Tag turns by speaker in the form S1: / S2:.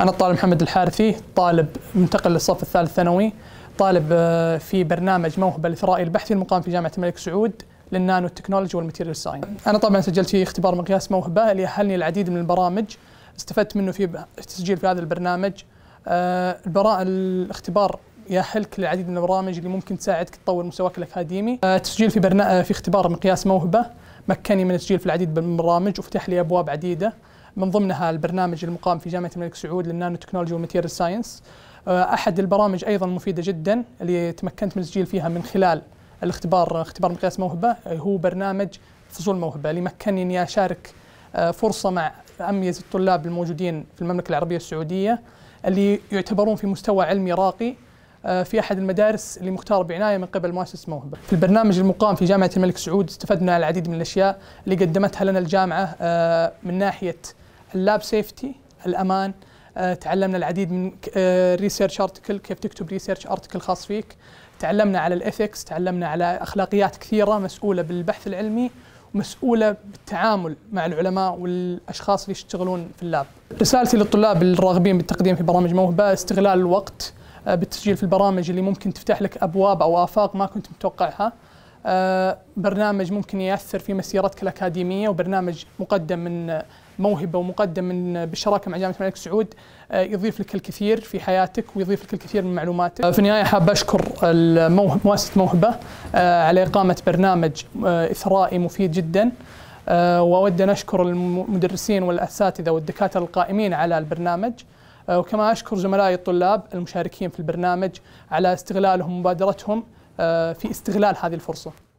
S1: أنا الطالب محمد الحارثي طالب منتقل للصف الثالث ثانوي طالب آه، في برنامج موهبة الإثرائي البحثي المقام في جامعة الملك سعود للنانو تكنولوجي والماتيريال ساين أنا طبعا سجلت في اختبار مقياس موهبة اللي أهلني العديد من البرامج استفدت منه في التسجيل في هذا البرنامج آه، الاختبار يأهلك للعديد من البرامج اللي ممكن تساعدك تطور مستواك الأكاديمي التسجيل آه، في برنامج آه، في اختبار مقياس موهبة مكني من التسجيل في العديد من البرامج وفتح لي أبواب عديدة من ضمنها البرنامج المقام في جامعة الملك سعود للنانو تكنولوجي والماتيريال ساينس آه، أحد البرامج أيضا مفيدة جدا اللي تمكنت من التسجيل فيها من خلال الاختبار اختبار مقياس موهبة هو برنامج فصول موهبة اللي مكنني إني أشارك فرصة مع أميز الطلاب الموجودين في المملكة العربية السعودية اللي يعتبرون في مستوى علمي راقي آه، في احد المدارس اللي مختار بعنايه من قبل مؤسسه موهبه. في البرنامج المقام في جامعه الملك سعود استفدنا العديد من الاشياء اللي قدمتها لنا الجامعه آه، من ناحيه اللاب سيفتي، الامان، آه، تعلمنا العديد من ريسيرش ارتكل كيف تكتب ريسيرش ارتكل خاص فيك، تعلمنا على الاثكس، تعلمنا على اخلاقيات كثيره مسؤوله بالبحث العلمي ومسؤوله بالتعامل مع العلماء والاشخاص اللي يشتغلون في اللاب. رسالتي للطلاب الراغبين بالتقديم في برامج موهبه استغلال الوقت آه، بالتسجيل في البرامج اللي ممكن تفتح لك ابواب او افاق ما كنت متوقعها آه، برنامج ممكن ياثر في مسيرتك الاكاديميه وبرنامج مقدم من آه، موهبه ومقدم من بالشراكه مع جامعه الملك سعود يضيف لك الكثير في حياتك ويضيف لك الكثير من معلوماتك. في النهايه حاب اشكر مؤسسه موهبه على اقامه برنامج اثرائي مفيد جدا واود ان اشكر المدرسين والاساتذه والدكاتره القائمين على البرنامج. أه، وكما أشكر زملائي الطلاب المشاركين في البرنامج على استغلالهم ومبادرتهم أه، في استغلال هذه الفرصة